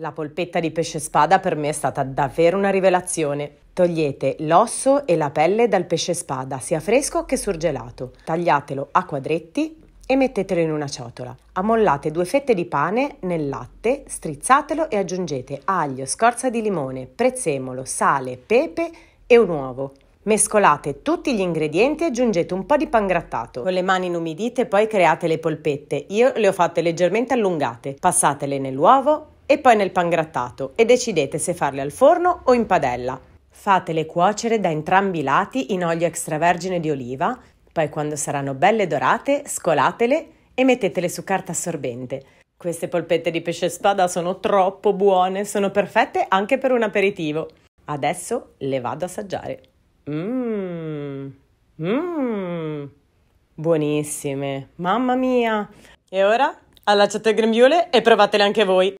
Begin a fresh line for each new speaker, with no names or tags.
La polpetta di pesce spada per me è stata davvero una rivelazione. Togliete l'osso e la pelle dal pesce spada, sia fresco che surgelato. Tagliatelo a quadretti e mettetelo in una ciotola. Ammollate due fette di pane nel latte, strizzatelo e aggiungete aglio, scorza di limone, prezzemolo, sale, pepe e un uovo. Mescolate tutti gli ingredienti e aggiungete un po' di pangrattato. Con le mani inumidite poi create le polpette. Io le ho fatte leggermente allungate. Passatele nell'uovo, e poi nel pangrattato e decidete se farle al forno o in padella. Fatele cuocere da entrambi i lati in olio extravergine di oliva, poi quando saranno belle dorate scolatele e mettetele su carta assorbente. Queste polpette di pesce spada sono troppo buone, sono perfette anche per un aperitivo. Adesso le vado ad assaggiare.
Mmm, mmm, buonissime, mamma mia! E ora allacciate il grembiule e provatele anche voi!